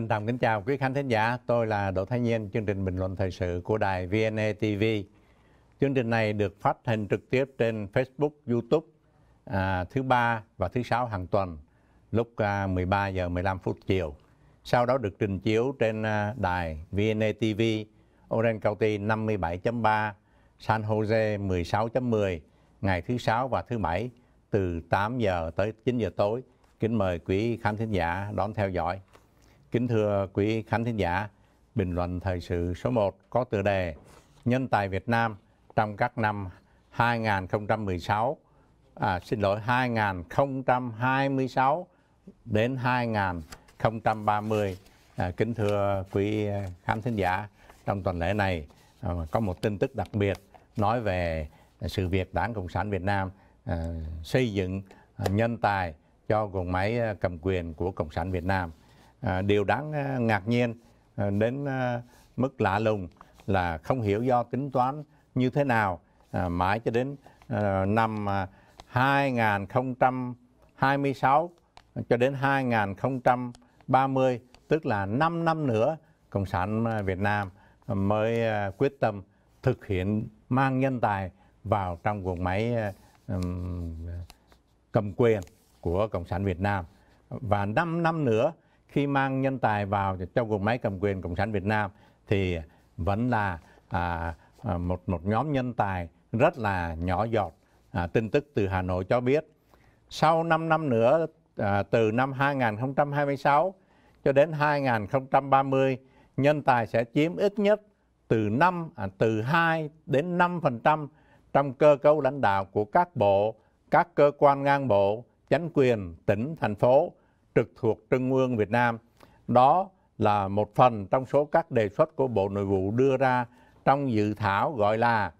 Trân trọng kính chào quý khán thính giả, tôi là Đỗ Thái Nhiên, chương trình bình luận thời sự của đài VNA TV. Chương trình này được phát hình trực tiếp trên Facebook, YouTube à, thứ ba và thứ sáu hàng tuần lúc à, 13 giờ 15 phút chiều. Sau đó được trình chiếu trên à, đài VNA TV, Orange County 57.3, San Jose 16.10 ngày thứ sáu và thứ bảy từ 8 giờ tới 9 giờ tối. Kính mời quý khán thính giả đón theo dõi. Kính thưa quý khán thính giả, bình luận thời sự số 1 có tựa đề Nhân tài Việt Nam trong các năm 2016, à, xin lỗi 2026 đến 2030. À, kính thưa quý khán thính giả, trong tuần lễ này à, có một tin tức đặc biệt nói về sự việc Đảng Cộng sản Việt Nam à, xây dựng nhân tài cho gồm máy cầm quyền của Cộng sản Việt Nam à, điều đáng à, ngạc nhiên à, đến à, mức lạ lùng là không hiểu do tính toán như thế nào à, mãi cho đến à, năm à, 2026 cho đến 2030 tức là 5 năm nữa Cộng sản Việt Nam mới à, quyết tâm thực hiện mang nhân tài vào trong cuộc máy à, cầm quyền của Cộng sản Việt Nam và 5 năm nữa khi mang nhân tài vào trong cuộc máy cầm quyền cộng sản Việt Nam thì vẫn là à, à, một một nhóm nhân tài rất là nhỏ giọt. À, tin tức từ Hà Nội cho biết sau 5 năm nữa à, từ năm 2026 cho đến 2030 nhân tài sẽ chiếm ít nhất từ 5 à, từ 2 đến 5% trong cơ cấu lãnh đạo của các bộ, các cơ quan ngang bộ, chính quyền, tỉnh, thành phố trực thuộc Trung ương Việt Nam. Đó là một phần trong số các đề xuất của Bộ Nội vụ đưa ra trong dự thảo gọi là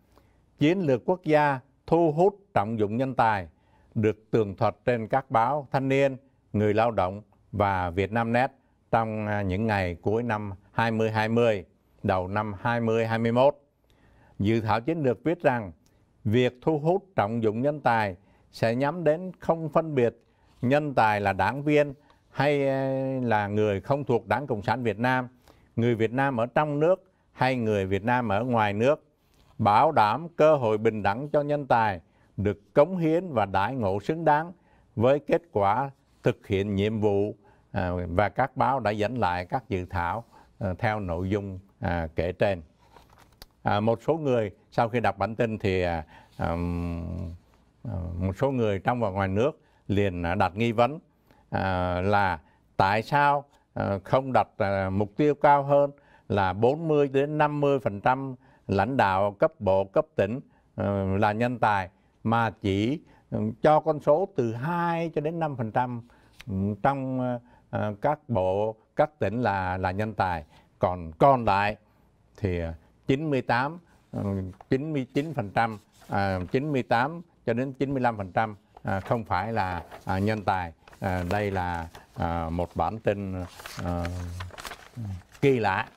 Chiến lược quốc gia thu hút trọng dụng nhân tài được tường thuật trên các báo Thanh niên, Người lao động và Vietnamnet trong à, những ngày cuối năm 2020, đầu năm 2021. Dự thảo chiến lược viết rằng việc thu hút trọng dụng nhân tài sẽ nhắm đến không phân biệt nhân tài là đảng viên hay ờ, là người không thuộc Đảng Cộng sản Việt Nam, người Việt Nam ở trong nước hay người Việt Nam ở ngoài nước, bảo đảm cơ hội bình đẳng cho nhân tài được cống hiến và đãi ngộ xứng đáng với kết quả thực hiện nhiệm vụ ờ, và các báo đã dẫn lại các dự thảo ờ, theo nội dung à, kể trên. À, một số người sau khi đọc bản tin thì à, một số người trong và ngoài nước liền à, đặt nghi vấn à, là tại sao à, không đặt mục tiêu cao hơn là 40 đến 50% lãnh đạo cấp bộ, cấp tỉnh ờ, là nhân tài mà chỉ ừ, cho con số từ 2 cho đến 5% ừ, trong ờ, các bộ, các tỉnh là là nhân tài. Còn còn lại thì 98 99% ừ, à, 98 cho đến 95% À, không phải là à, nhân tài à, đây là một bản tin kỳ lạ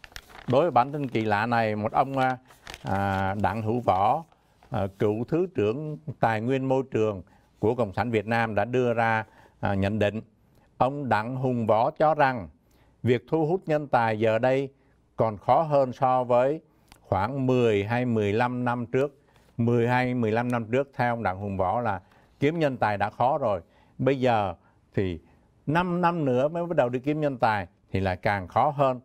đối với bản tin kỳ lạ này một ông đặng hữu võ cựu thứ trưởng tài nguyên môi trường của cộng sản việt nam đã đưa ra nhận định ông đặng hùng võ cho rằng việc thu hút nhân tài giờ đây còn khó hơn so với khoảng 10 hay 15 năm trước 10 hay 15 năm trước theo ông Đặng Hùng Võ là kiếm nhân tài đã khó rồi bây giờ thì 5 năm nữa mới bắt đầu đi kiếm nhân tài thì lại càng khó hơn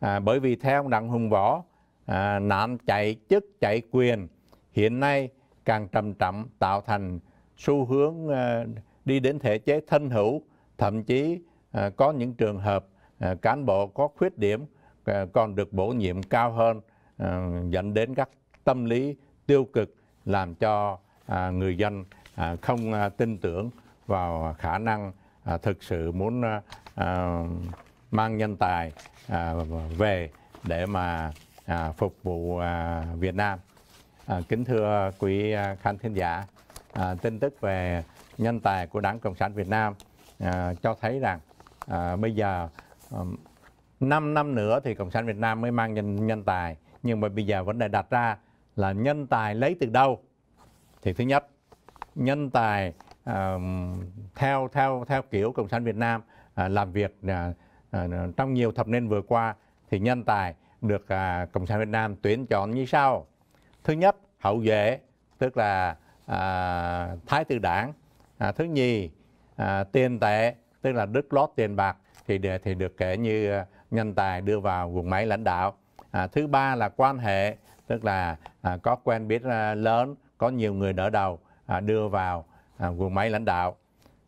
à, bởi vì theo ông đặng hùng võ à, nạn chạy chức chạy quyền hiện nay càng trầm trọng tạo thành xu hướng à, đi đến thể chế thân hữu thậm chí à, có những trường hợp à, cán bộ có khuyết điểm à, còn được bổ nhiệm cao hơn à, dẫn đến các tâm lý tiêu cực làm cho à, người dân À, không à, tin tưởng vào khả năng à, thực sự muốn mang nhân tài về để mà phục vụ Việt Nam. kính thưa quý khán thính giả, tin tức về nhân tài của Đảng Cộng sản Việt Nam cho thấy rằng bây giờ à, 5 năm nữa thì Cộng sản Việt Nam mới mang nhân, nhân tài. Nhưng mà bây giờ vấn đề đặt ra là nhân tài lấy từ đâu? Thì thứ nhất nhân tài uh, theo theo theo kiểu cộng sản Việt Nam uh, làm việc uh, uh, trong nhiều thập niên vừa qua thì nhân tài được uh, cộng sản Việt Nam tuyển chọn như sau thứ nhất hậu vệ tức là uh, thái tử đảng uh, thứ nhì uh, tiền tệ tức là đức lót tiền bạc thì để, thì được kể như nhân tài đưa vào quần máy lãnh đạo à, thứ ba là quan hệ tức là à, có quen biết à, lớn có nhiều người đỡ đầu à, đưa vào à, guồng máy lãnh đạo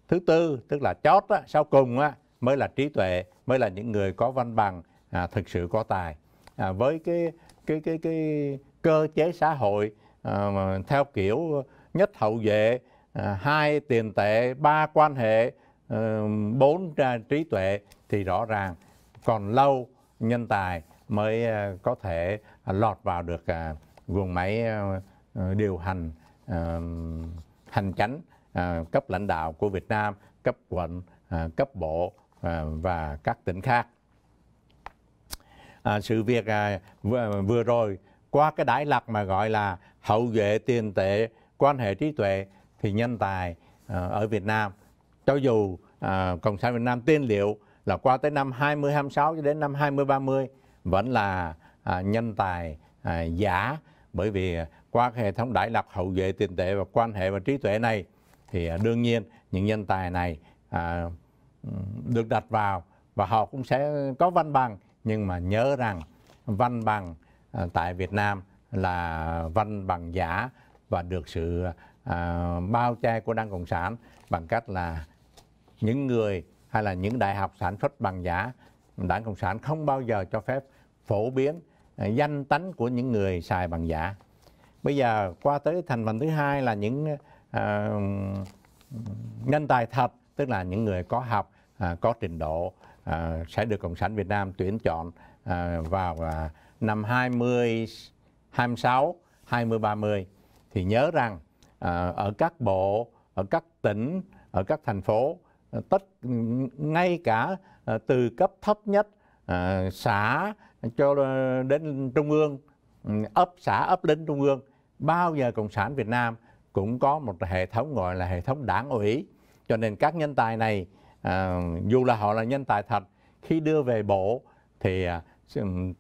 thứ tư tức là chót á, sau cùng á, mới là trí tuệ mới là những người có văn bằng à, thực sự có tài à, với cái cái cái cái cơ chế xã hội à, theo kiểu nhất hậu vệ à, hai tiền tệ ba quan hệ à, bốn à, trí tuệ thì rõ ràng còn lâu nhân tài mới à, có thể à, lọt vào được à, guồng máy à, điều hành hành chánh ờ, cấp lãnh đạo của Việt Nam, cấp quận, ờ, cấp bộ ờ, và các tỉnh khác. À, sự việc à, vừa, rồi qua cái đại lạc mà gọi là hậu vệ tiền tệ quan hệ trí tuệ thì nhân tài ở Việt Nam cho dù Cộng sản Việt Nam tiên liệu là qua tới năm 2026 cho đến năm 2030 vẫn là à, nhân tài giả bởi vì qua hệ thống đại lập hậu vệ tiền tệ và quan hệ và trí tuệ này thì à, đương nhiên những nhân tài này à, được đặt vào và họ cũng sẽ có văn bằng nhưng mà nhớ rằng văn bằng à, tại Việt Nam là văn bằng giả và được sự à, bao che của Đảng Cộng sản bằng cách là những người hay là những đại học sản xuất bằng giả Đảng Cộng sản không bao giờ cho phép phổ biến à, danh tánh của những người xài bằng giả bây giờ qua tới thành phần thứ hai là những à, nhân tài thật tức là những người có học à, có trình độ à, sẽ được cộng sản việt nam tuyển chọn à, vào à, năm 20 26 20 30 thì nhớ rằng à, ở các bộ ở các tỉnh ở các thành phố tất ngay cả à, từ cấp thấp nhất à, xã cho đến trung ương ấp xã ấp lên trung ương bao giờ cộng sản việt nam cũng có một hệ thống gọi là hệ thống đảng ủy cho nên các nhân tài này à, dù là họ là nhân tài thật khi đưa về bộ thì à,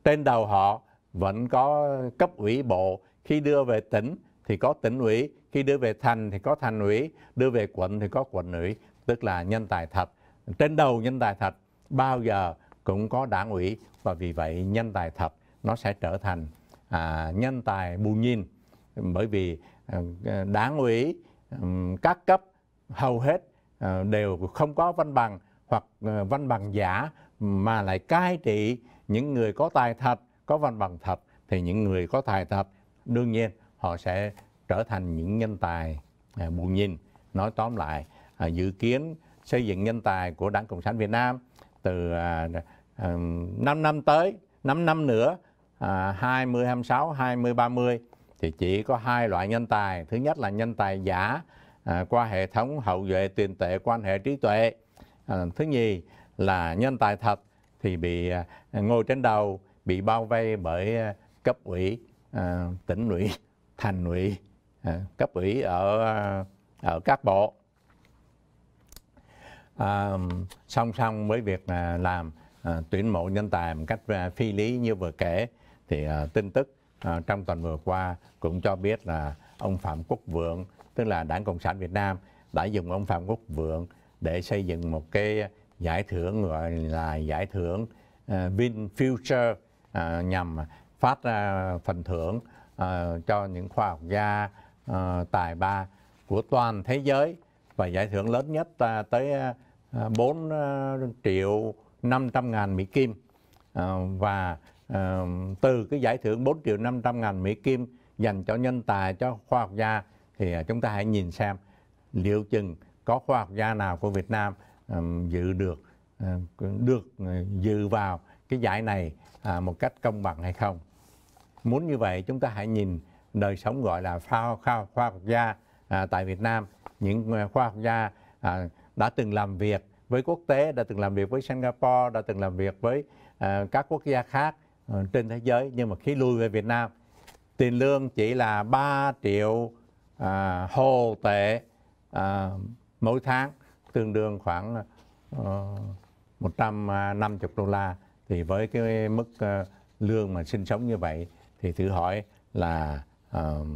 trên đầu họ vẫn có cấp ủy bộ khi đưa về tỉnh thì có tỉnh ủy khi đưa về thành thì có thành ủy đưa về quận thì có quận ủy tức là nhân tài thật trên đầu nhân tài thật bao giờ cũng có đảng ủy và vì vậy nhân tài thật nó sẽ trở thành à, nhân tài bù nhìn bởi vì à, à, đảng ủy à, các cấp hầu hết đều không có văn bằng hoặc văn bằng giả mà lại cai trị những người có tài thật, có văn bằng thật thì những người có tài thật đương nhiên họ sẽ trở thành những nhân tài buồn nhìn. Nói tóm lại, dự kiến xây dựng nhân tài của Đảng Cộng sản Việt Nam từ 5 năm tới, 5 năm nữa 20, 26, 20, 30 thì chỉ có hai loại nhân tài thứ nhất là nhân tài giả à, qua hệ thống hậu duệ tiền tệ quan hệ trí tuệ à, thứ nhì là nhân tài thật thì bị à, ngồi trên đầu bị bao vây bởi à, cấp ủy à, tỉnh ủy thành ủy à, cấp ủy ở à, ở các bộ à, song song với việc à, làm à, tuyển mộ nhân tài một cách à, phi lý như vừa kể thì à, tin tức à, trong tuần vừa qua cũng cho biết là ông Phạm Quốc Vượng, tức là Đảng Cộng sản Việt Nam đã dùng ông Phạm Quốc Vượng để xây dựng một cái giải thưởng gọi là giải thưởng uh, Vin Future uh, nhằm phát ra uh, phần thưởng uh, cho những khoa học gia uh, tài ba của toàn thế giới và giải thưởng lớn nhất uh, tới uh, 4 uh, triệu 500 ngàn Mỹ Kim uh, và từ cái giải thưởng 4 triệu 500 ngàn Mỹ Kim dành cho nhân tài, cho khoa học gia thì à, chúng ta hãy nhìn xem liệu chừng có khoa học gia nào của Việt Nam dự được ờ, được ờ, dự vào cái giải này à, một cách công bằng hay không. Muốn như vậy chúng ta hãy nhìn đời sống gọi là khoa, khoa, khoa học gia à, tại Việt Nam những ờ, khoa học gia đã từng làm việc với quốc tế, đã từng làm việc với Singapore, đã từng làm việc với các quốc gia khác Ờ, trên thế giới nhưng mà khi lui về Việt Nam tiền lương chỉ là 3 triệu à, hồ tệ à, mỗi tháng tương đương khoảng uh, ờ, à, 150 đô la thì với cái mức uh, lương mà sinh sống như vậy thì thử hỏi là uh,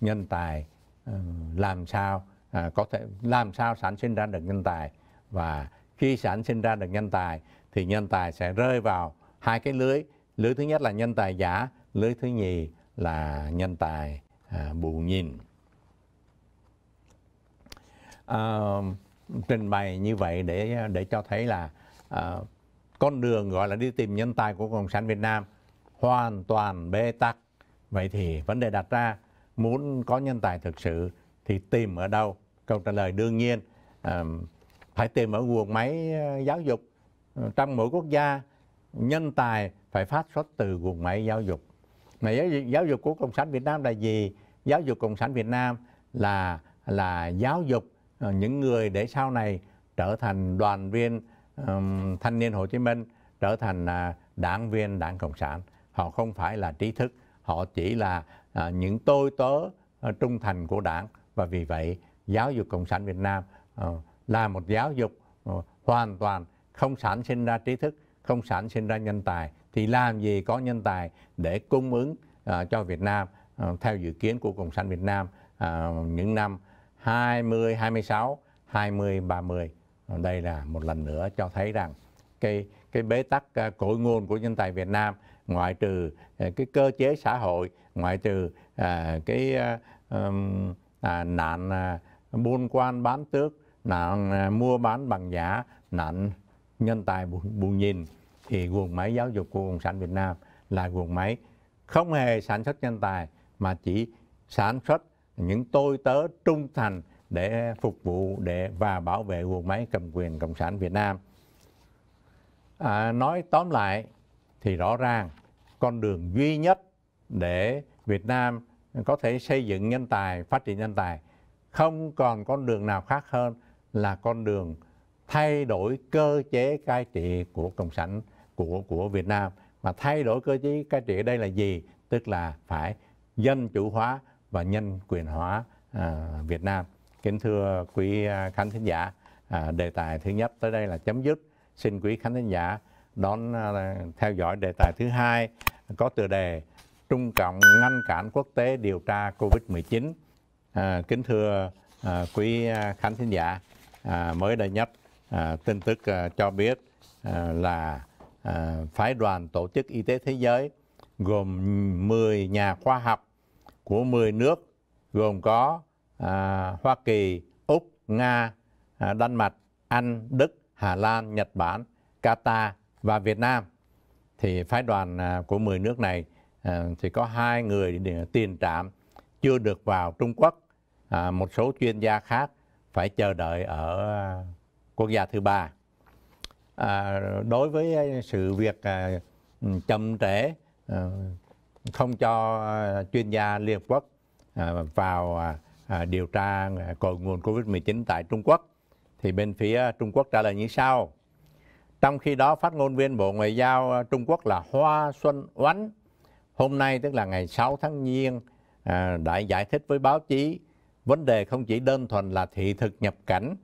nhân tài uh, làm sao uh, có thể làm sao sản sinh ra được nhân tài và khi sản sinh ra được nhân tài thì nhân tài sẽ rơi vào hai cái lưới lưới thứ nhất là nhân tài giả lưới thứ nhì là nhân tài à, bù nhìn à, trình bày như vậy để để cho thấy là à, con đường gọi là đi tìm nhân tài của cộng sản Việt Nam hoàn toàn bê tắc vậy thì vấn đề đặt ra muốn có nhân tài thực sự thì tìm ở đâu câu trả lời đương nhiên à, phải tìm ở nguồn máy à, giáo dục à, trong mỗi quốc gia nhân tài phải phát xuất từ guồng máy giáo dục mà giáo dục, giáo dục của cộng sản Việt Nam là gì giáo dục cộng sản Việt Nam là là giáo dục ờ, những người để sau này trở thành đoàn viên um, thanh niên Hồ Chí Minh trở thành uh, đảng viên đảng cộng sản họ không phải là trí thức họ chỉ là uh, những tôi tớ uh, trung thành của đảng và vì vậy giáo dục cộng sản Việt Nam uh, là một giáo dục uh, hoàn toàn không sản sinh ra trí thức không sản sinh ra nhân tài thì làm gì có nhân tài để cung ứng uh, cho Việt Nam uh, theo dự kiến của Cộng sản Việt Nam uh, những năm 20, 26, 20, 30. Đây là một lần nữa cho thấy rằng cái cái bế tắc uh, cội nguồn của nhân tài Việt Nam ngoại trừ uh, cái cơ chế xã hội, ngoại trừ uh, cái um, à, nạn à, buôn quan bán tước nạn à, mua bán bằng giả nạn nhân tài buôn bù nhìn thì guồng máy giáo dục của Cộng sản Việt Nam là guồng máy không hề sản xuất nhân tài mà chỉ sản xuất những tôi tớ trung thành để phục vụ để và bảo vệ guồng máy cầm quyền Cộng sản Việt Nam. À, nói tóm lại thì rõ ràng con đường duy nhất để Việt Nam có thể xây dựng nhân tài, phát triển nhân tài không còn con đường nào khác hơn là con đường thay đổi cơ chế cai trị của cộng sản của của Việt Nam mà thay đổi cơ chế cai trị ở đây là gì tức là phải dân chủ hóa và nhân quyền hóa à, Việt Nam kính thưa quý à, khán thính giả à, đề tài thứ nhất tới đây là chấm dứt xin quý khán thính giả đón à, theo dõi đề tài thứ hai có tựa đề Trung Cộng ngăn cản quốc tế điều tra Covid-19 à, kính thưa à, quý à, khán thính giả à, mới đây nhất à, tin tức à, cho biết à, là À, phái đoàn Tổ chức Y tế Thế giới gồm 10 nhà khoa học của 10 nước gồm có à, Hoa Kỳ, Úc, Nga, à, Đan Mạch, Anh, Đức, Hà Lan, Nhật Bản, Qatar và Việt Nam. Thì phái đoàn à, của 10 nước này à, thì có hai người tiền trạm chưa được vào Trung Quốc. À, một số chuyên gia khác phải chờ đợi ở à, quốc gia thứ ba à, đối với à, sự việc à, ừ, chậm trễ à, không cho à, chuyên gia Liên Hợp Quốc à, vào à, à điều tra cội nguồn Covid-19 tại Trung Quốc thì bên phía Trung Quốc trả lời như sau. Trong khi đó, phát ngôn viên Bộ Ngoại giao Trung Quốc là Hoa Xuân Oánh hôm nay tức là ngày 6 tháng Giêng à, đã giải thích với báo chí vấn đề không chỉ đơn thuần là thị thực nhập cảnh.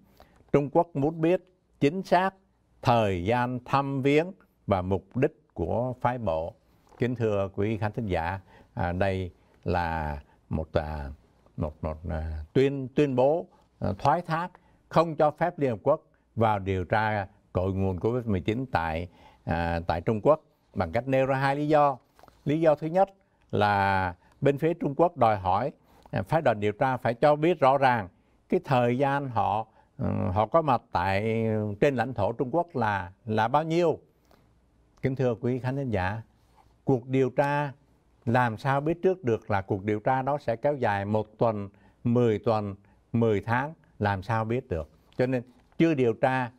Trung Quốc muốn biết chính xác thời gian thăm viếng và mục đích của phái bộ. Kính thưa quý khán thính giả, à, đây là một à, một một à, tuyên tuyên bố à, thoái thác không cho phép Liên Hợp Quốc vào điều tra cội nguồn Covid-19 tại à, tại Trung Quốc bằng cách nêu ra hai lý do. Lý do thứ nhất là bên phía Trung Quốc đòi hỏi à, phái đoàn điều tra phải cho biết rõ ràng cái thời gian họ Ờ, họ có mặt tại ừ, trên lãnh thổ Trung Quốc là là bao nhiêu? Kính thưa quý khán thính giả, cuộc điều tra làm sao biết trước được là cuộc điều tra đó sẽ kéo dài một tuần, 10 tuần, 10 tháng, làm sao biết được. Cho nên chưa điều tra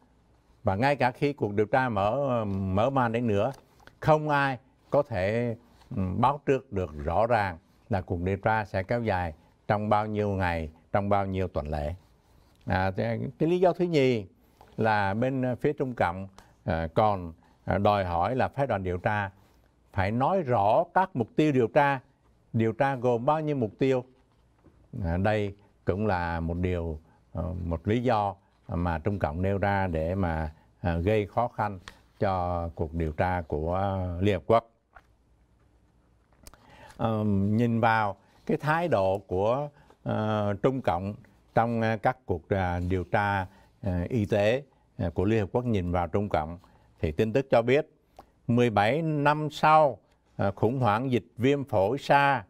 và ngay cả khi cuộc điều tra mở ờ, mở màn đến nữa, không ai có thể ừ, báo trước được rõ ràng là cuộc điều tra sẽ kéo dài trong bao nhiêu ngày, trong bao nhiêu tuần lễ à, cái lý do thứ nhì là bên ờ, phía trung cộng à, còn ờ, đòi hỏi là phái đoàn điều tra phải nói rõ các mục tiêu điều tra điều tra gồm bao nhiêu mục tiêu à, đây cũng là một điều một lý do mà trung cộng nêu ra để mà gây khó khăn cho cuộc điều tra của liên hợp quốc à, nhìn vào cái thái độ của uh, trung cộng trong ờ, các cuộc ờ, điều tra ờ, y tế của Liên Hợp Quốc nhìn vào Trung Cộng thì tin tức cho biết 17 năm sau khủng hoảng dịch viêm phổi xa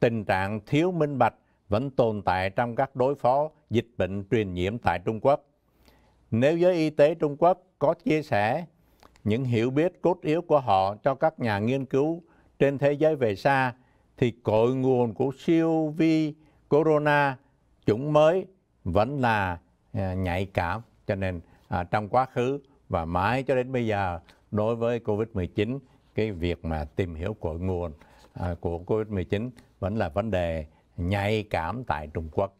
tình trạng thiếu minh bạch vẫn tồn tại trong các đối phó dịch bệnh truyền nhiễm tại Trung Quốc. Nếu giới y tế Trung Quốc có chia sẻ những hiểu biết cốt yếu của họ cho các nhà nghiên cứu trên thế giới về xa thì cội nguồn của siêu vi corona chủng mới vẫn là à, nhạy cảm cho nên à, trong quá khứ và mãi cho đến bây giờ đối với Covid-19 cái việc mà tìm hiểu cội nguồn à, của Covid-19 vẫn là vấn đề nhạy cảm tại Trung Quốc.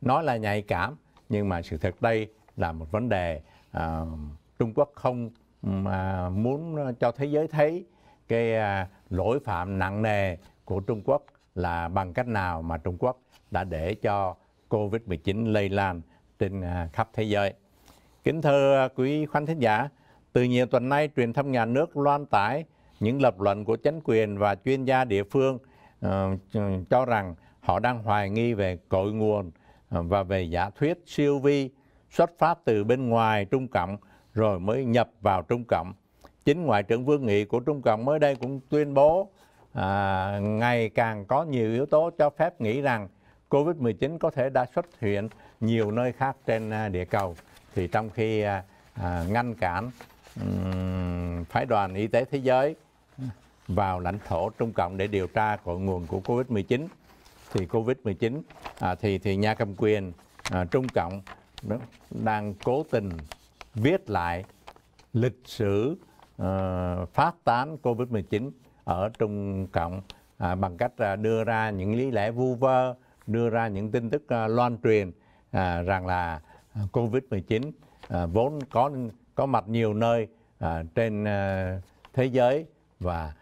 Nói là nhạy cảm nhưng mà sự thật đây là một vấn đề à, Trung Quốc không mà muốn cho thế giới thấy cái à, lỗi phạm nặng nề của Trung Quốc là bằng cách nào mà Trung Quốc đã để cho COVID-19 lây lan trên à, khắp thế giới. Kính thưa quý khán thính giả, từ nhiều tuần nay truyền thông nhà nước loan tải những lập luận của chính quyền và chuyên gia địa phương uh, cho rằng họ đang hoài nghi về cội nguồn ờ, và về giả thuyết siêu vi xuất phát từ bên ngoài Trung Cộng rồi mới nhập vào Trung Cộng. Chính Ngoại trưởng Vương Nghị của Trung Cộng mới đây cũng tuyên bố à, ngày càng có nhiều yếu tố cho phép nghĩ rằng COVID-19 có thể đã xuất hiện nhiều nơi khác trên à, địa cầu. Thì trong khi à, à, ngăn cản phái đoàn y tế thế giới vào lãnh thổ Trung Cộng để điều tra cội nguồn của COVID-19 thì COVID-19 à, thì thì nhà cầm quyền à, Trung Cộng đang cố tình viết lại lịch sử à, phát tán COVID-19 ở Trung Cộng à, bằng cách à, đưa ra những lý lẽ vu vơ đưa ra những tin tức à, loan truyền à, rằng là à, Covid-19 à, vốn có có mặt nhiều nơi à, trên à, thế giới và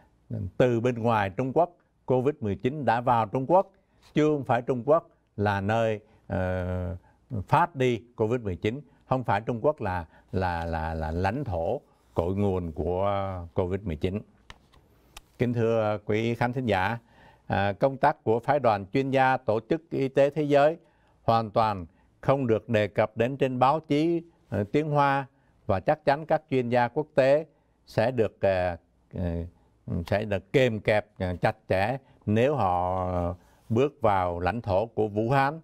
từ bên ngoài Trung Quốc Covid-19 đã vào Trung Quốc chứ không phải Trung Quốc là nơi à, phát đi Covid-19 không phải Trung Quốc là là là là lãnh thổ cội nguồn của Covid-19. Kính thưa quý khán thính giả, À, công tác của phái đoàn chuyên gia Tổ chức Y tế Thế giới hoàn toàn không được đề cập đến trên báo chí ờ, tiếng Hoa và chắc chắn các chuyên gia quốc tế sẽ được ờ, ờ, ừ, sẽ được kèm kẹp chặt chẽ nếu họ bước vào lãnh thổ của Vũ Hán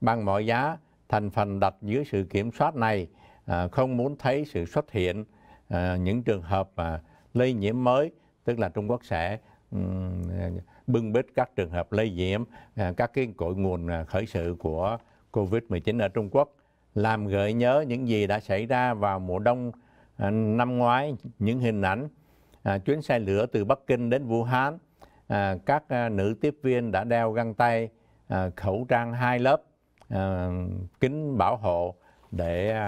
bằng mọi giá thành phần đặt dưới sự kiểm soát này không muốn thấy sự xuất hiện những trường hợp lây nhiễm mới tức là Trung Quốc sẽ bưng bít các trường hợp lây nhiễm, à, các cái cội nguồn à, khởi sự của COVID-19 ở Trung Quốc, làm gợi nhớ những gì đã xảy ra vào mùa đông à, năm ngoái, những hình ảnh chuyến xe lửa từ Bắc Kinh đến Vũ Hán, các nữ tiếp viên đã đeo găng tay, khẩu trang hai lớp, kính bảo hộ để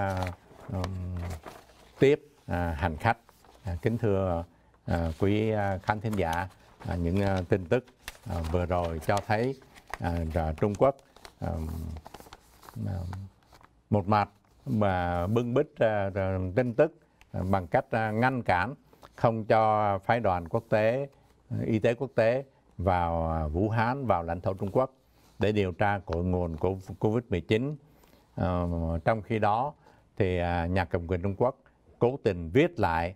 tiếp hành khách. Kính thưa quý khán thính giả, À, những à, tin tức à, vừa rồi cho thấy là Trung Quốc một mặt mà bưng bít tin tức bằng cách ngăn cản không cho phái đoàn quốc tế y tế quốc tế vào Vũ Hán vào lãnh thổ Trung Quốc để điều tra cội nguồn của Covid-19. trong khi đó thì nhà cầm quyền Trung Quốc cố tình viết lại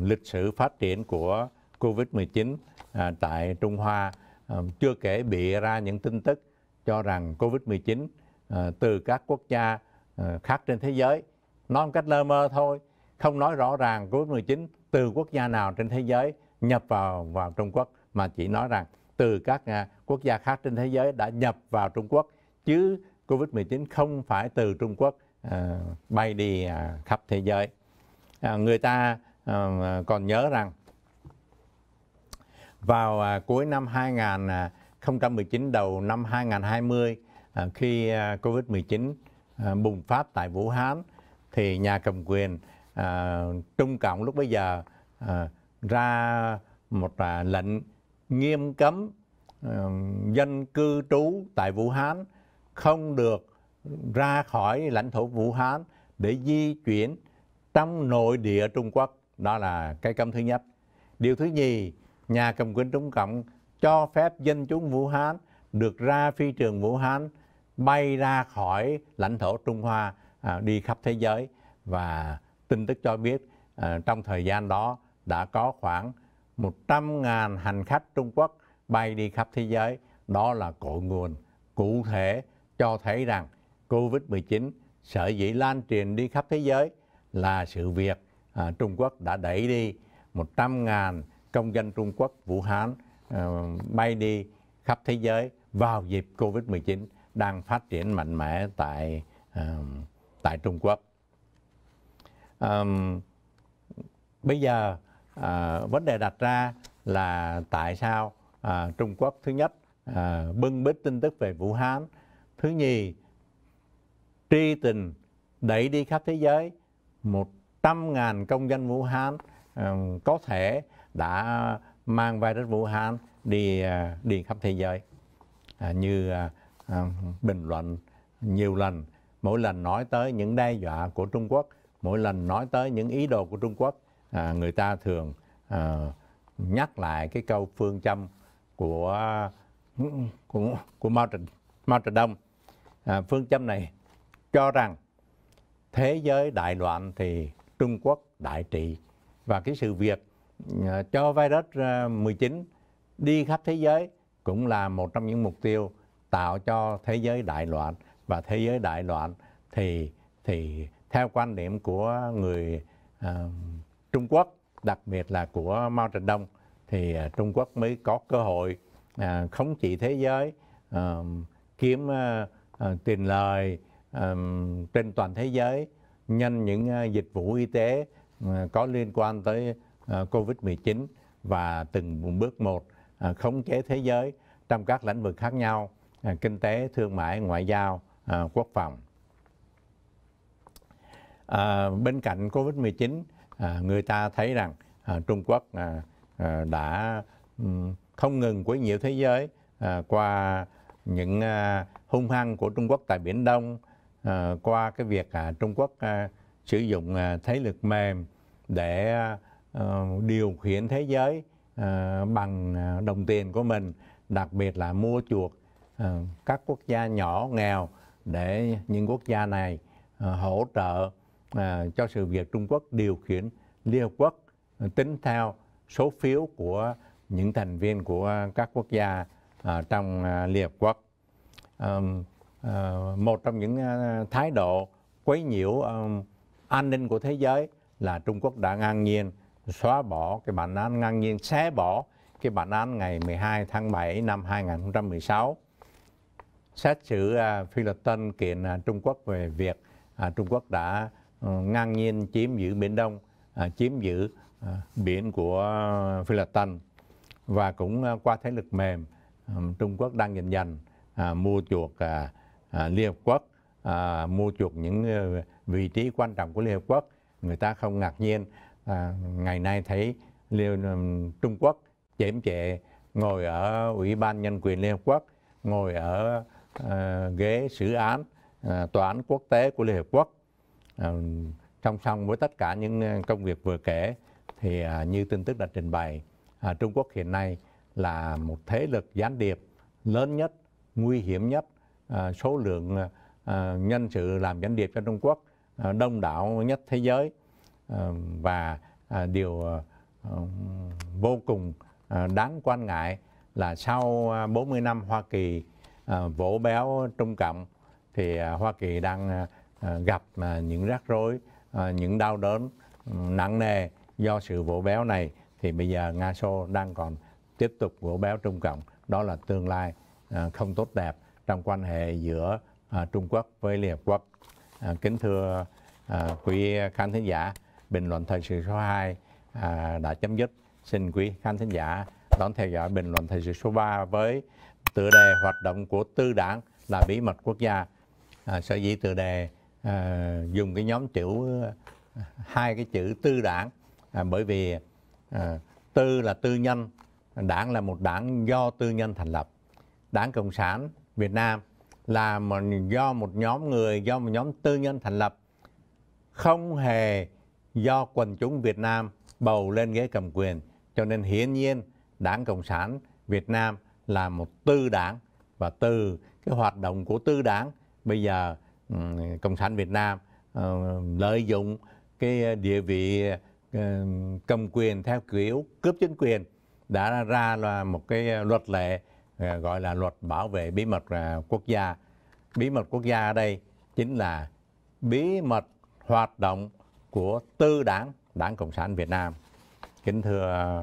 lịch sử phát triển của COVID-19 à, tại Trung Hoa, à, chưa kể bị ra những tin tức cho rằng COVID-19 à, từ các quốc gia à, khác trên thế giới, nói một cách lơ mơ thôi, không nói rõ ràng COVID-19 từ quốc gia nào trên thế giới nhập vào vào Trung Quốc mà chỉ nói rằng từ các à, quốc gia khác trên thế giới đã nhập vào Trung Quốc chứ COVID-19 không phải từ Trung Quốc à, bay đi à, khắp thế giới. À, người ta à, còn nhớ rằng vào à, cuối năm 2019 à, đầu năm 2020 à, khi Covid-19 bùng phát tại Vũ Hán thì nhà cầm quyền Trung Cộng lúc bây giờ ra một lệnh nghiêm cấm dân cư trú tại Vũ Hán không được ra khỏi lãnh thổ Vũ Hán để di chuyển trong nội địa Trung Quốc. Đó là cái cấm thứ nhất. Điều thứ nhì nhà cầm quyền Trung Cộng cho phép dân chúng Vũ Hán được ra phi trường Vũ Hán bay ra khỏi lãnh thổ Trung Hoa à, đi khắp thế giới và tin tức cho biết à, trong thời gian đó đã có khoảng 100.000 hành khách Trung Quốc bay đi khắp thế giới. Đó là cội nguồn cụ thể cho thấy rằng COVID-19 sở dĩ lan truyền đi khắp thế giới là sự việc à, Trung Quốc đã đẩy đi 100.000 công dân Trung Quốc Vũ Hán ờ, bay đi khắp thế giới vào dịp Covid-19 đang phát triển mạnh mẽ tại ờ, tại Trung Quốc. bây giờ ờ, vấn đề đặt ra là tại sao Trung Quốc thứ nhất bưng bít tin tức về Vũ Hán, thứ nhì tri tình đẩy đi khắp thế giới 100.000 công dân Vũ Hán có thể đã mang virus Vũ Hán đi à, đi khắp thế giới à, như à, à, bình luận nhiều lần mỗi lần nói tới những đe dọa của Trung Quốc mỗi lần nói tới những ý đồ của Trung Quốc à, người ta thường à, nhắc lại cái câu phương châm của của của Mao Trạch Mao Trạch Đông à, phương châm này cho rằng thế giới đại loạn thì Trung Quốc đại trị và cái sự việc Ờ, cho virus 19 ờ, đi khắp thế giới cũng là một trong những mục tiêu tạo cho thế giới đại loạn và thế giới đại loạn thì thì theo quan điểm của người uh, Trung Quốc đặc biệt là của Mao Trạch Đông thì uh, Trung Quốc mới có cơ hội uh, khống trị thế giới uh, kiếm uh, uh, tiền lời uh, trên toàn thế giới nhân những uh, dịch vụ y tế uh, có liên quan tới Ờ, COVID-19 và từng bước một ờ, khống chế thế giới trong các lĩnh vực khác nhau, ờ, kinh tế, thương mại, ngoại giao, quốc phòng. bên cạnh Covid-19, người ta thấy rằng Trung Quốc đã không ngừng quấy nhiễu thế giới qua những hung hăng của Trung Quốc tại Biển Đông, qua cái việc à, Trung Quốc sử dụng thế lực mềm để à, Ờ, điều khiển thế giới ờ, bằng ờ, đồng tiền của mình đặc biệt là mua chuộc các quốc gia nhỏ nghèo để những quốc gia này hỗ trợ cho sự việc Trung Quốc điều khiển Liên Hợp Quốc tính theo số phiếu của những thành viên của các quốc gia trong Liên Hợp Quốc. Một trong những thái độ quấy nhiễu an ninh của thế giới là Trung Quốc đã ngang nhiên xóa bỏ cái bản án ngang nhiên, xé bỏ cái bản án ngày 12 tháng 7 năm 2016 xét xử à, Phi Luật Tân kiện à, Trung Quốc về việc à, Trung Quốc đã ừ, ngang nhiên chiếm giữ Biển Đông, chiếm giữ biển của Phi Tân và cũng qua thế lực mềm ừ, Trung Quốc đang dần dần mua chuộc Liên Hợp Quốc, mua chuộc những ờ, vị trí quan trọng của Liên Hợp Quốc. Người ta không ngạc nhiên à, ngày nay thấy Liên, Trung Quốc chém chệ ngồi ở Ủy ban Nhân quyền Liên Hợp Quốc, ngồi ở à, ghế xử án à, Tòa án Quốc tế của Liên Hợp Quốc. À, song song với tất cả những công việc vừa kể thì à, như tin tức đã trình bày, à, Trung Quốc hiện nay là một thế lực gián điệp lớn nhất, nguy hiểm nhất, à, số lượng à, nhân sự làm gián điệp cho Trung Quốc à, đông đảo nhất thế giới và à, điều ờ, vô cùng à, đáng quan ngại là sau 40 à, năm Hoa Kỳ vỗ béo Trung Cộng thì Hoa Kỳ đang gặp những rắc rối, những đau đớn nặng nề do sự vỗ béo này thì bây giờ Nga Xô đang còn tiếp tục vỗ béo Trung Cộng. Đó là tương lai không tốt đẹp trong quan hệ giữa Trung Quốc với Liên Hợp Quốc. Kính thưa quý khán thính giả, bình luận thời sự số 2 à, đã chấm dứt. Xin quý khán thính giả đón theo dõi bình luận thời sự số 3 với tựa đề hoạt động của tư đảng là bí mật quốc gia. À, sở dĩ tựa đề à, dùng cái nhóm chữ hai cái chữ tư đảng à, bởi vì à, tư là tư nhân, đảng là một đảng do tư nhân thành lập. Đảng Cộng sản Việt Nam là do một nhóm người, do một nhóm tư nhân thành lập không hề do quần chúng Việt Nam bầu lên ghế cầm quyền. Cho nên hiển nhiên Đảng Cộng sản Việt Nam là một tư đảng và từ cái hoạt động của tư đảng bây giờ Cộng sản Việt Nam ờ, lợi dụng cái địa vị ờ, cầm quyền theo kiểu cướp chính quyền đã ra là một cái luật lệ ờ, gọi là luật bảo vệ bí mật quốc gia. Bí mật quốc gia ở đây chính là bí mật hoạt động của tư đảng Đảng Cộng sản Việt Nam. Kính thưa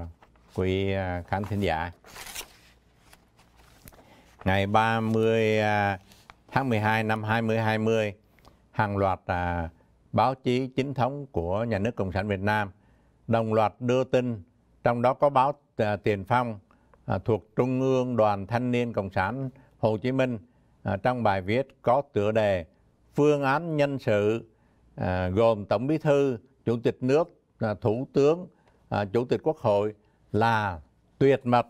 quý khán thính giả, ngày 30 à, tháng 12 năm 2020, hàng loạt à, báo chí chính thống của nhà nước Cộng sản Việt Nam đồng loạt đưa tin, trong đó có báo à, Tiền Phong thuộc Trung ương Đoàn Thanh niên Cộng sản Hồ Chí Minh trong bài viết có tựa đề Phương án nhân sự à, gồm Tổng Bí thư, Chủ tịch nước, à, Thủ tướng, à, Chủ tịch Quốc hội là tuyệt mật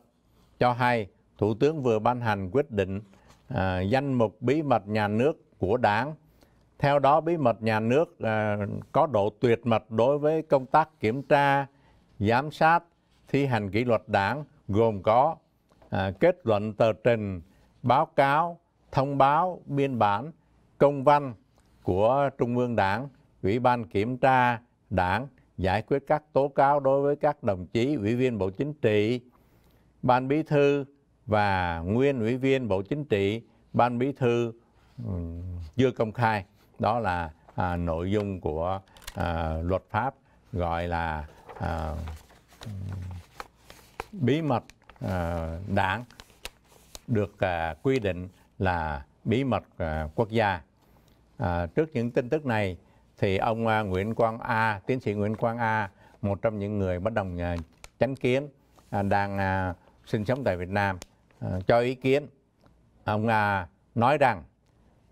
cho hay Thủ tướng vừa ban hành quyết định à, danh mục bí mật nhà nước của đảng. Theo đó, bí mật nhà nước à, có độ tuyệt mật đối với công tác kiểm tra, giám sát, thi hành kỷ luật đảng gồm có à, kết luận tờ trình, báo cáo, thông báo, biên bản, công văn, của Trung ương Đảng, Ủy ban Kiểm tra Đảng giải quyết các tố cáo đối với các đồng chí Ủy viên Bộ Chính trị, Ban Bí thư và nguyên Ủy viên Bộ Chính trị, Ban Bí thư um, chưa công khai. Đó là à, nội dung của à, luật pháp gọi là à, bí mật à, đảng được à, quy định là bí mật à, quốc gia À, trước những tin tức này thì ông à, Nguyễn Quang A, tiến sĩ Nguyễn Quang A, một trong những người bất đồng à, chánh kiến à, đang à, sinh sống tại Việt Nam à, cho ý kiến. Ông à, nói rằng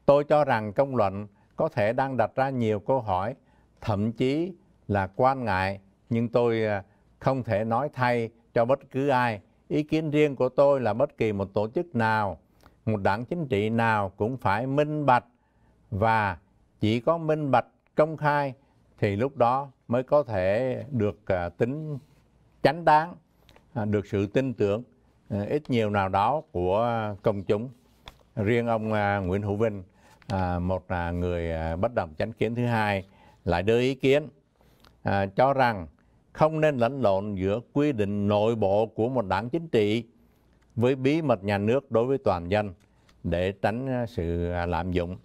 tôi cho rằng công luận có thể đang đặt ra nhiều câu hỏi, thậm chí là quan ngại, nhưng tôi à, không thể nói thay cho bất cứ ai. Ý kiến riêng của tôi là bất kỳ một tổ chức nào, một đảng chính trị nào cũng phải minh bạch và chỉ có minh bạch công khai thì lúc đó mới có thể được à, tính chánh đáng, à, được sự tin tưởng à, ít nhiều nào đó của công chúng. Riêng ông Nguyễn Hữu Vinh, một người bất đồng chánh kiến thứ hai, lại đưa ý kiến cho rằng không nên lẫn lộn giữa quy định nội bộ của một đảng chính trị với bí mật nhà nước đối với toàn dân để tránh sự lạm dụng.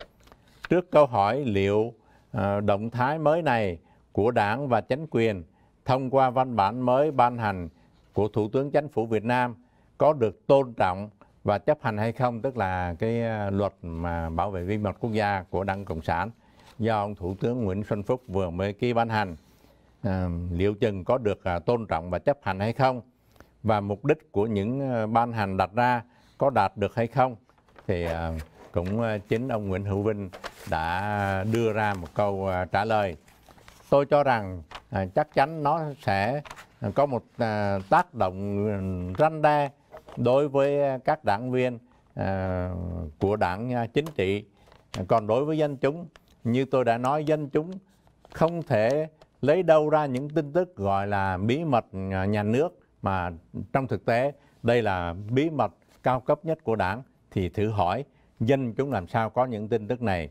Trước câu hỏi liệu ờ, động thái mới này của đảng và chính quyền thông qua văn bản mới ban hành của Thủ tướng Chính phủ Việt Nam có được tôn trọng và chấp hành hay không tức là cái ờ, luật mà bảo vệ bí mật quốc gia của Đảng Cộng sản do ông Thủ tướng Nguyễn Xuân Phúc vừa mới ký ban hành à, liệu chừng có được tôn trọng và chấp hành hay không và mục đích của những ban hành đặt ra có đạt được hay không thì à, cũng ờ, chính ông Nguyễn Hữu Vinh đã đưa ra một câu ờ, trả lời. Tôi cho rằng ờ, chắc chắn nó sẽ có một tác động ừ, răn đe đối với các đảng viên của đảng chính trị. Còn đối với dân chúng, như tôi đã nói, dân chúng không thể lấy đâu ra những tin tức gọi là bí mật nhà nước mà trong thực tế đây là bí mật cao cấp nhất của đảng thì thử hỏi dân chúng làm sao có những tin tức này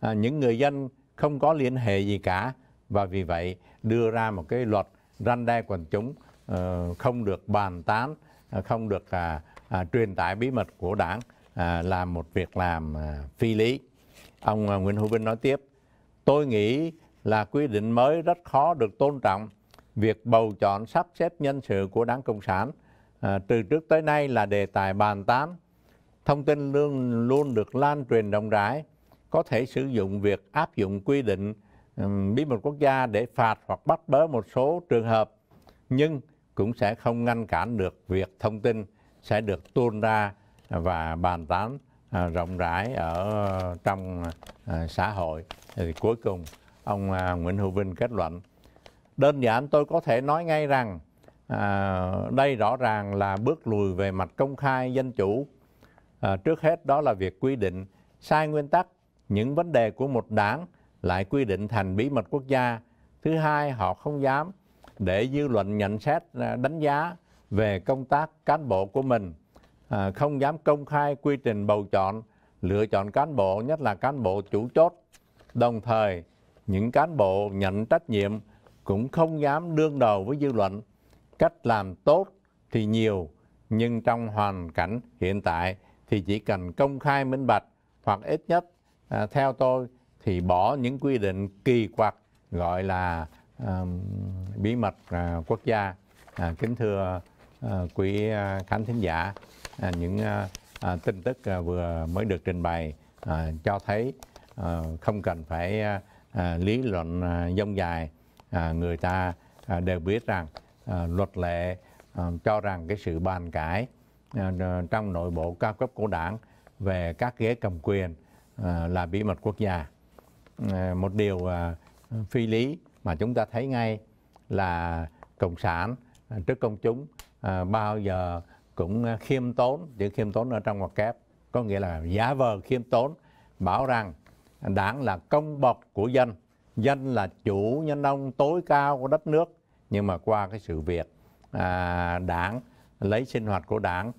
à, những người dân không có liên hệ gì cả và vì vậy đưa ra một cái luật răn đe quần chúng à, không được bàn tán ờ, không được à, à, truyền tải bí mật của đảng à, là một việc làm à, phi lý ông à, Nguyễn Hữu Vinh nói tiếp tôi nghĩ là quy định mới rất khó được tôn trọng việc bầu chọn sắp xếp nhân sự của đảng cộng sản à, từ trước tới nay là đề tài bàn tán Thông tin luôn luôn được lan truyền rộng rãi, có thể sử dụng việc áp dụng quy định um, bí mật quốc gia để phạt hoặc bắt bớ một số trường hợp, nhưng cũng sẽ không ngăn cản được việc thông tin sẽ được tuôn ra và bàn tán À, rộng rãi ở trong à, xã hội thì cuối cùng ông à, Nguyễn Hữu Vinh kết luận đơn giản tôi có thể nói ngay rằng à, đây rõ ràng là bước lùi về mặt công khai dân chủ à, trước hết đó là việc quy định sai nguyên tắc những vấn đề của một đảng lại quy định thành bí mật quốc gia. Thứ hai, họ không dám để dư luận nhận xét à, đánh giá về công tác cán bộ của mình, à, không dám công khai quy trình bầu chọn, lựa chọn cán bộ, nhất là cán bộ chủ chốt. Đồng thời, những cán bộ nhận trách nhiệm cũng không dám đương đầu với dư luận. Cách làm tốt thì nhiều, nhưng trong hoàn cảnh hiện tại thì chỉ cần công khai minh bạch hoặc ít nhất à, theo tôi thì bỏ những quy định kỳ quặc gọi là à, bí mật à, quốc gia à, kính thưa à, quý à, khán thính giả à, những à, à, tin tức à, vừa mới được trình bày à, cho thấy à, không cần phải à, à, lý luận à, dông dài à, người ta à, đều biết rằng à, luật lệ à, cho rằng cái sự bàn cãi Ờ, ờ, trong nội bộ cao cấp của đảng về các ghế cầm quyền ờ, là bí mật quốc gia. Một điều phi lý mà chúng ta thấy ngay là Cộng sản trước công chúng bao giờ cũng khiêm tốn, chữ khiêm tốn ở trong ngoặc kép, có nghĩa là giả vờ khiêm tốn, bảo rằng đảng là công bộc của dân, dân là chủ nhân ông tối cao của đất nước. Nhưng mà qua cái sự việc à, đảng lấy sinh hoạt của đảng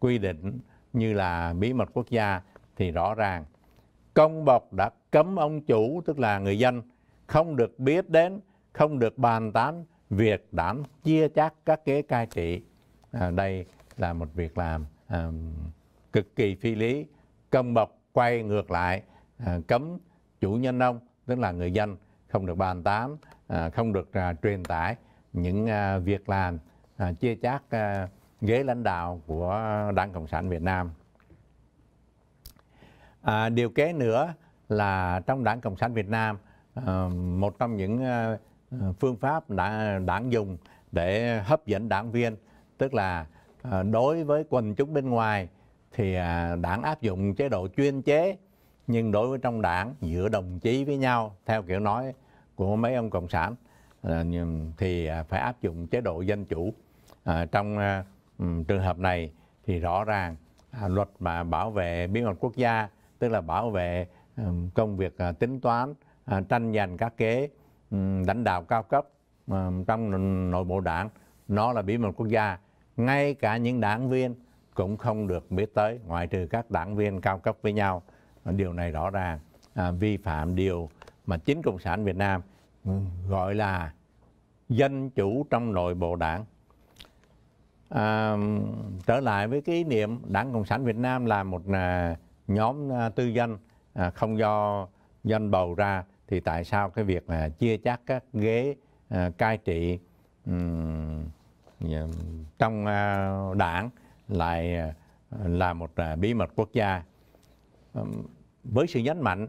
quy định như là bí mật quốc gia thì rõ ràng công bộc đã cấm ông chủ tức là người dân không được biết đến không được bàn tán việc đảm chia chác các kế cai trị à, đây là một việc làm à, cực kỳ phi lý công bộc quay ngược lại à, cấm chủ nhân nông tức là người dân không được bàn tán à, không được à, truyền tải những à, việc làm à, chia chác à, ghế lãnh đạo của Đảng Cộng sản Việt Nam. À, điều kế nữa là trong Đảng Cộng sản Việt Nam, ờ, một trong những ờ, phương pháp đã đảng dùng để hấp dẫn đảng viên, tức là ờ, đối với quần chúng bên ngoài thì à, đảng áp dụng chế độ chuyên chế, nhưng đối với trong đảng giữa đồng chí với nhau theo kiểu nói của mấy ông cộng sản ừ, thì à, phải áp dụng chế độ dân chủ à, trong à, Ừ, trường hợp này thì rõ ràng à, luật mà bảo vệ bí mật quốc gia tức là bảo vệ ừ, công việc à, tính toán à, tranh giành các kế ừ, lãnh đạo cao cấp trong nội bộ đảng nó là bí mật quốc gia ngay cả những đảng viên cũng không được biết tới ngoại trừ các đảng viên cao cấp với nhau điều này rõ ràng vi phạm điều mà chính cộng sản việt nam gọi là dân chủ trong nội bộ đảng à, trở lại với cái niệm Đảng Cộng sản Việt Nam là một à, nhóm à, tư dân à, không do dân bầu ra thì tại sao cái việc là chia chác các ghế à, cai trị um, trong à, đảng lại à, là một à, bí mật quốc gia à, với sự nhấn mạnh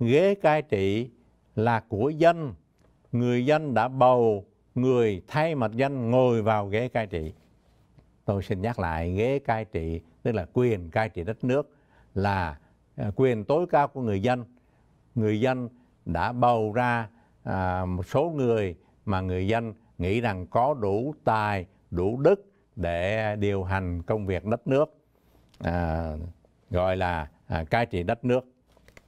ghế cai trị là của dân người dân đã bầu người thay mặt dân ngồi vào ghế cai trị tôi xin nhắc lại ghế cai trị tức là quyền cai trị đất nước là à, quyền tối cao của người dân người dân đã bầu ra à, một số người mà người dân nghĩ rằng có đủ tài đủ đức để điều hành công việc đất nước à, gọi là à, cai trị đất nước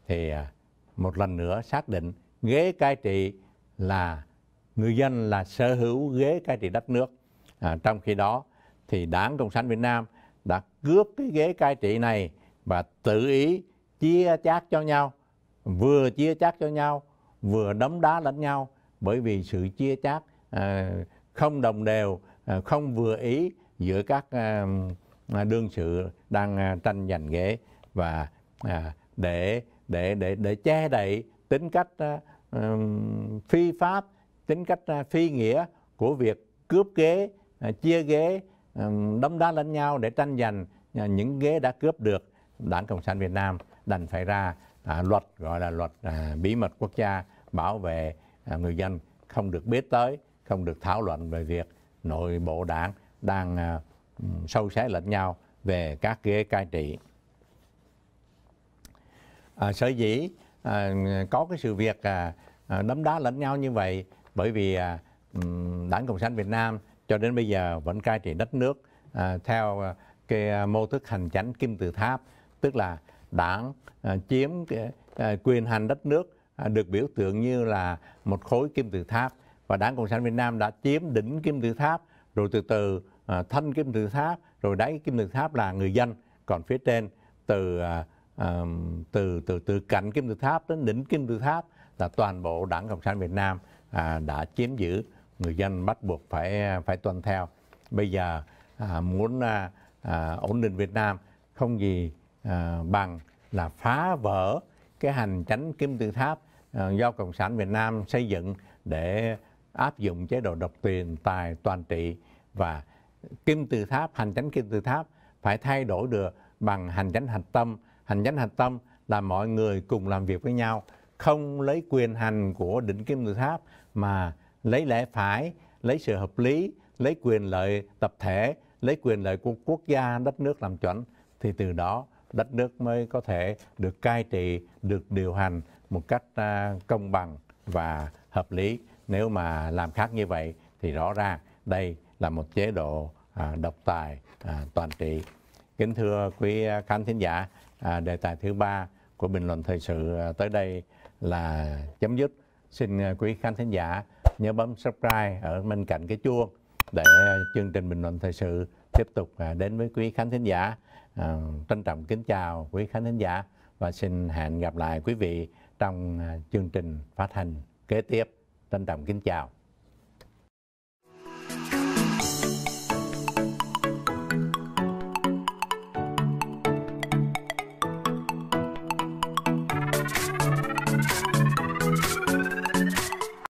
thì à, một lần nữa xác định ghế cai trị là người dân là sở hữu ghế cai trị đất nước à, trong khi đó thì Đảng Cộng sản Việt Nam đã cướp cái ghế cai trị này và tự ý chia chác cho nhau, vừa chia chác cho nhau, vừa đấm đá lẫn nhau bởi vì sự chia chác à, không đồng đều, à, không vừa ý giữa các à, đương sự đang tranh giành ghế và để để để để che đậy tính cách phi pháp, tính cách phi nghĩa của việc cướp ghế, chia ghế đấm đá lẫn nhau để tranh giành à, những ghế đã cướp được đảng cộng sản việt nam đành phải ra à, luật gọi là luật à, bí mật quốc gia bảo vệ à, người dân không được biết tới không được thảo luận về việc nội bộ đảng đang à, sâu xé lẫn nhau về các ghế cai trị à, sở dĩ à, có cái sự việc à, à đấm đá lẫn nhau như vậy bởi vì à, đảng cộng sản việt nam cho đến bây giờ vẫn cai trị đất nước à, theo à, cái à, mô thức hành chánh kim tự tháp tức là đảng à, chiếm cái, à, quyền hành đất nước à, được biểu tượng như là một khối kim tự tháp và đảng cộng sản việt nam đã chiếm đỉnh kim tự tháp rồi từ từ à, thân kim tự tháp rồi đáy kim tự tháp là người dân còn phía trên từ à, à, từ từ từ cạnh kim tự tháp đến đỉnh kim tự tháp là toàn bộ đảng cộng sản việt nam à, đã chiếm giữ người dân bắt buộc phải phải tuân theo bây giờ à, muốn à, à, ổn định Việt Nam không gì à, bằng là phá vỡ cái hành tránh kim tự tháp à, do cộng sản Việt Nam xây dựng để áp dụng chế độ độc quyền tài toàn trị và kim tự tháp hành tránh kim tự tháp phải thay đổi được bằng hành tránh hạch tâm hành tránh hạch tâm là mọi người cùng làm việc với nhau không lấy quyền hành của đỉnh kim tự tháp mà lấy lẽ phải, lấy sự hợp lý, lấy quyền lợi tập thể, lấy quyền lợi của quốc gia, đất nước làm chuẩn, thì từ đó đất nước mới có thể được cai trị, được điều hành một cách à, công bằng và hợp lý. Nếu mà làm khác như vậy thì rõ ràng đây là một chế độ à, độc tài à, toàn trị. Kính thưa quý khán thính giả, đề tài thứ ba của bình luận thời sự tới đây là chấm dứt xin à, quý khán thính giả nhớ bấm subscribe ở bên cạnh cái chuông để chương trình bình luận thời sự tiếp tục à, đến với quý khán thính giả. À, trân trọng kính chào quý khán thính giả và xin hẹn gặp lại quý vị trong à, chương trình phát hành kế tiếp. Trân trọng kính chào.